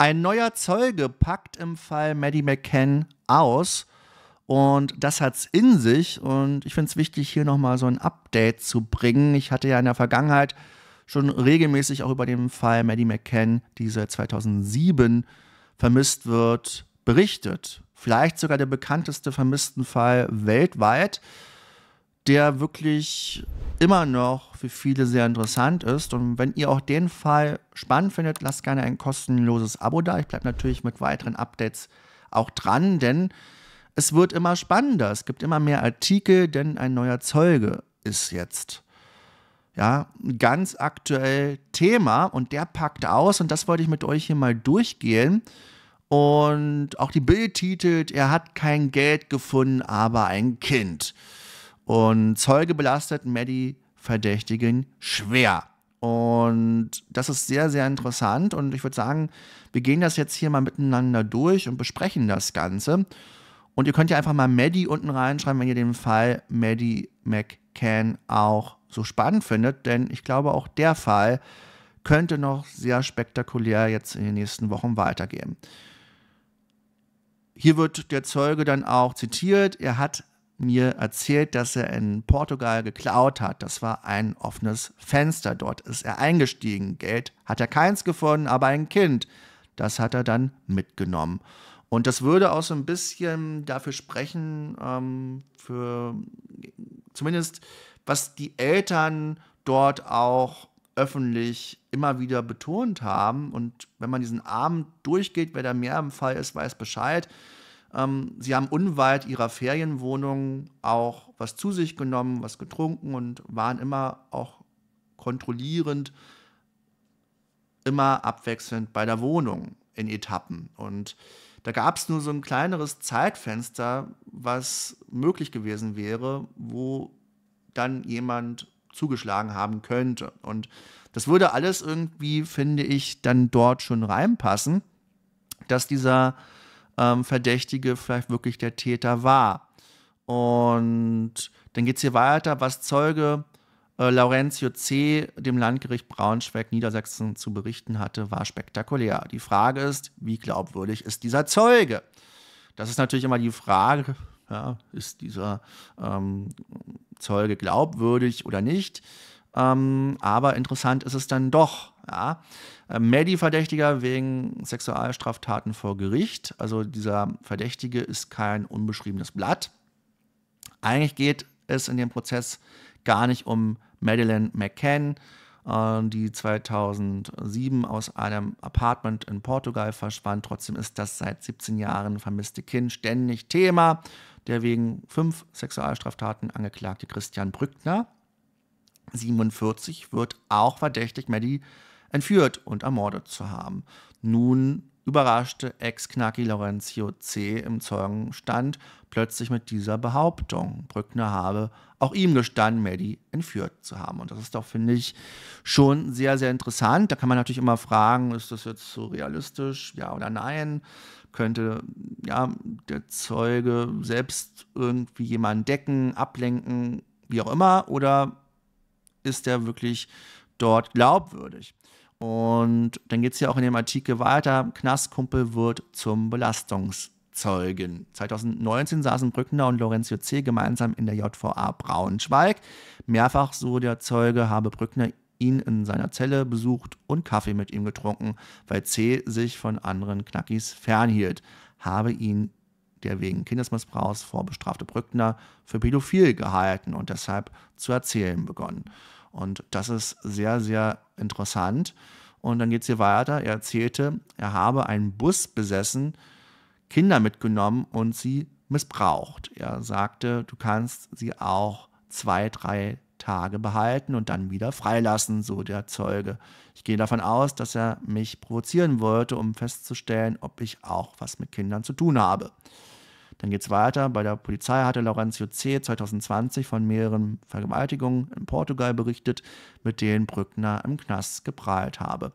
Ein neuer Zeuge packt im Fall Maddie McCann aus. Und das hat es in sich. Und ich finde es wichtig, hier nochmal so ein Update zu bringen. Ich hatte ja in der Vergangenheit schon regelmäßig auch über den Fall Maddie McCann, die seit 2007 vermisst wird, berichtet. Vielleicht sogar der bekannteste vermissten Fall weltweit der wirklich immer noch für viele sehr interessant ist. Und wenn ihr auch den Fall spannend findet, lasst gerne ein kostenloses Abo da. Ich bleibe natürlich mit weiteren Updates auch dran, denn es wird immer spannender. Es gibt immer mehr Artikel, denn ein neuer Zeuge ist jetzt ja, ganz aktuell Thema und der packt aus und das wollte ich mit euch hier mal durchgehen. Und auch die Bild titelt, er hat kein Geld gefunden, aber ein Kind. Und Zeuge belastet Maddie Verdächtigen schwer. Und das ist sehr, sehr interessant. Und ich würde sagen, wir gehen das jetzt hier mal miteinander durch und besprechen das Ganze. Und ihr könnt ja einfach mal Maddie unten reinschreiben, wenn ihr den Fall Maddie McCann auch so spannend findet. Denn ich glaube, auch der Fall könnte noch sehr spektakulär jetzt in den nächsten Wochen weitergehen. Hier wird der Zeuge dann auch zitiert. Er hat mir erzählt, dass er in Portugal geklaut hat. Das war ein offenes Fenster. Dort ist er eingestiegen. Geld hat er keins gefunden, aber ein Kind. Das hat er dann mitgenommen. Und das würde auch so ein bisschen dafür sprechen, ähm, für zumindest was die Eltern dort auch öffentlich immer wieder betont haben. Und wenn man diesen Abend durchgeht, wer da mehr im Fall ist, weiß Bescheid. Ähm, sie haben unweit ihrer Ferienwohnung auch was zu sich genommen, was getrunken und waren immer auch kontrollierend, immer abwechselnd bei der Wohnung in Etappen. Und da gab es nur so ein kleineres Zeitfenster, was möglich gewesen wäre, wo dann jemand zugeschlagen haben könnte. Und das würde alles irgendwie, finde ich, dann dort schon reinpassen, dass dieser ähm, Verdächtige vielleicht wirklich der Täter war. Und dann geht es hier weiter, was Zeuge äh, Laurentio C. dem Landgericht Braunschweig-Niedersachsen zu berichten hatte, war spektakulär. Die Frage ist, wie glaubwürdig ist dieser Zeuge? Das ist natürlich immer die Frage, ja, ist dieser ähm, Zeuge glaubwürdig oder nicht? Ähm, aber interessant ist es dann doch. Ja. Äh, Verdächtiger wegen Sexualstraftaten vor Gericht. Also dieser Verdächtige ist kein unbeschriebenes Blatt. Eigentlich geht es in dem Prozess gar nicht um Madeleine McCann, äh, die 2007 aus einem Apartment in Portugal verschwand. Trotzdem ist das seit 17 Jahren vermisste Kind ständig Thema. Der wegen fünf Sexualstraftaten angeklagte Christian Brückner 47 wird auch verdächtig, Maddie entführt und ermordet zu haben. Nun überraschte Ex-Knacki Laurentio C. im Zeugenstand plötzlich mit dieser Behauptung. Brückner habe auch ihm gestanden, Maddie entführt zu haben. Und das ist doch, finde ich, schon sehr, sehr interessant. Da kann man natürlich immer fragen, ist das jetzt so realistisch, ja oder nein? Könnte ja, der Zeuge selbst irgendwie jemanden decken, ablenken, wie auch immer? Oder ist der wirklich dort glaubwürdig? Und dann geht es ja auch in dem Artikel weiter, Knastkumpel wird zum Belastungszeugen. 2019 saßen Brückner und Lorenzo C. gemeinsam in der JVA Braunschweig. Mehrfach, so der Zeuge, habe Brückner ihn in seiner Zelle besucht und Kaffee mit ihm getrunken, weil C. sich von anderen Knackis fernhielt, habe ihn der wegen Kindesmissbrauchs vorbestrafte Brückner für pädophil gehalten und deshalb zu erzählen begonnen. Und das ist sehr, sehr interessant. Und dann geht es hier weiter. Er erzählte, er habe einen Bus besessen, Kinder mitgenommen und sie missbraucht. Er sagte, du kannst sie auch zwei, drei Tage behalten und dann wieder freilassen, so der Zeuge. Ich gehe davon aus, dass er mich provozieren wollte, um festzustellen, ob ich auch was mit Kindern zu tun habe. Dann geht es weiter. Bei der Polizei hatte Laurencio C. 2020 von mehreren Vergewaltigungen in Portugal berichtet, mit denen Brückner im Knast geprahlt habe.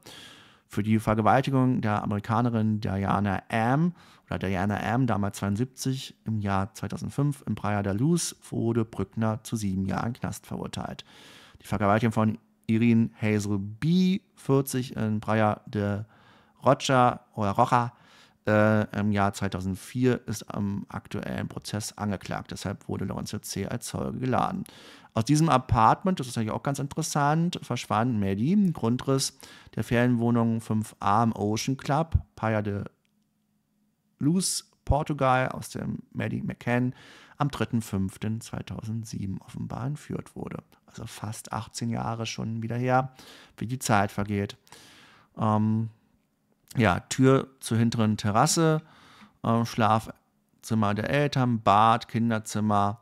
Für die Vergewaltigung der Amerikanerin Diana M. oder Diana Am, damals 72, im Jahr 2005 in Praia da Luz wurde Brückner zu sieben Jahren Knast verurteilt. Die Vergewaltigung von Irene Hazel B., 40, in Praia de Rocha oder Rocha äh, im Jahr 2004 ist am aktuellen Prozess angeklagt. Deshalb wurde Lorenzo C. als Zeuge geladen. Aus diesem Apartment, das ist natürlich auch ganz interessant, verschwand Maddie, ein Grundriss der Ferienwohnung 5a im Ocean Club, Paya de Luz, Portugal, aus dem Maddie McCann am 3.5.2007 offenbar entführt wurde. Also fast 18 Jahre schon wieder her, wie die Zeit vergeht. Ähm, ja, Tür zur hinteren Terrasse, äh, Schlafzimmer der Eltern, Bad, Kinderzimmer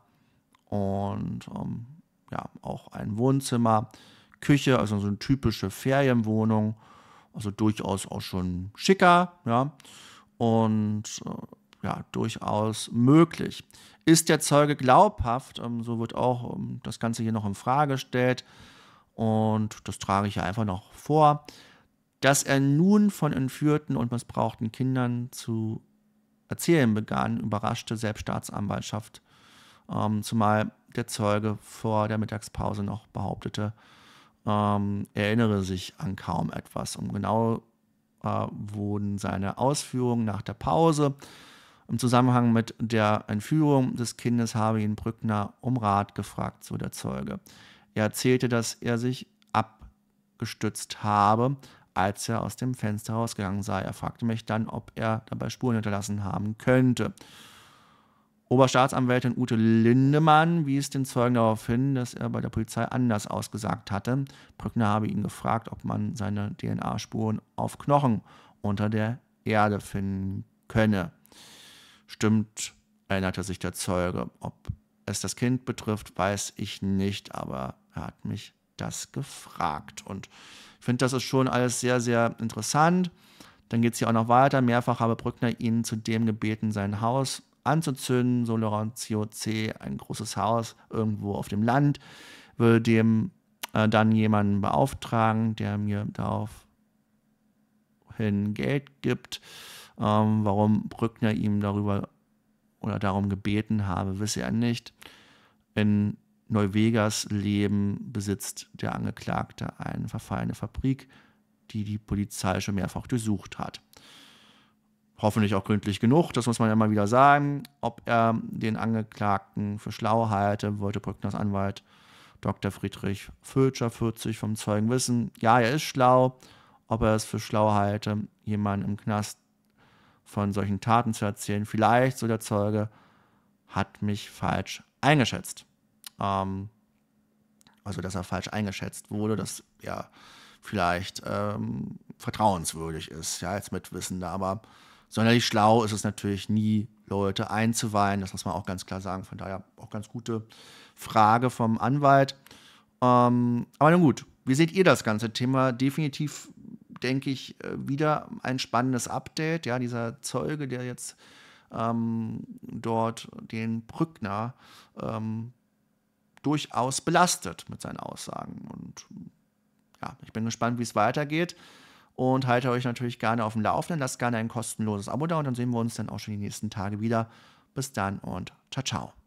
und ähm, ja, auch ein Wohnzimmer, Küche, also so eine typische Ferienwohnung, also durchaus auch schon schicker, ja, und äh, ja, durchaus möglich. Ist der Zeuge glaubhaft? Ähm, so wird auch ähm, das Ganze hier noch in Frage gestellt und das trage ich hier einfach noch vor dass er nun von entführten und missbrauchten Kindern zu erzählen begann, überraschte selbst Staatsanwaltschaft, ähm, zumal der Zeuge vor der Mittagspause noch behauptete, ähm, erinnere sich an kaum etwas. Und genau äh, wurden seine Ausführungen nach der Pause im Zusammenhang mit der Entführung des Kindes habe ihn Brückner um Rat gefragt, so der Zeuge. Er erzählte, dass er sich abgestützt habe, als er aus dem Fenster rausgegangen sei. Er fragte mich dann, ob er dabei Spuren hinterlassen haben könnte. Oberstaatsanwältin Ute Lindemann wies den Zeugen darauf hin, dass er bei der Polizei anders ausgesagt hatte. Brückner habe ihn gefragt, ob man seine DNA-Spuren auf Knochen unter der Erde finden könne. Stimmt, erinnerte sich der Zeuge. Ob es das Kind betrifft, weiß ich nicht, aber er hat mich das gefragt. Und ich finde, das ist schon alles sehr, sehr interessant. Dann geht es hier auch noch weiter. Mehrfach habe Brückner ihn zudem gebeten, sein Haus anzuzünden. So Laurentio C., ein großes Haus irgendwo auf dem Land, würde dem äh, dann jemanden beauftragen, der mir daraufhin Geld gibt. Ähm, warum Brückner ihm darüber oder darum gebeten habe, wisse er nicht. In Neuvegas leben, besitzt der Angeklagte eine verfallene Fabrik, die die Polizei schon mehrfach durchsucht hat. Hoffentlich auch gründlich genug, das muss man ja mal wieder sagen. Ob er den Angeklagten für schlau halte, wollte Brückners Anwalt Dr. Friedrich Fötscher 40 vom Zeugen wissen. Ja, er ist schlau. Ob er es für schlau halte, jemanden im Knast von solchen Taten zu erzählen, vielleicht, so der Zeuge, hat mich falsch eingeschätzt. Ähm, also, dass er falsch eingeschätzt wurde, dass er vielleicht ähm, vertrauenswürdig ist, ja, als Mitwissender. Aber sonderlich schlau ist es natürlich nie, Leute einzuweihen. Das muss man auch ganz klar sagen. Von daher auch ganz gute Frage vom Anwalt. Ähm, aber nun gut, wie seht ihr das ganze Thema? Definitiv, denke ich, äh, wieder ein spannendes Update. Ja, dieser Zeuge, der jetzt ähm, dort den Brückner ähm, durchaus belastet mit seinen Aussagen. Und ja, ich bin gespannt, wie es weitergeht. Und halte euch natürlich gerne auf dem Laufenden. Lasst gerne ein kostenloses Abo da und dann sehen wir uns dann auch schon die nächsten Tage wieder. Bis dann und ciao, ciao.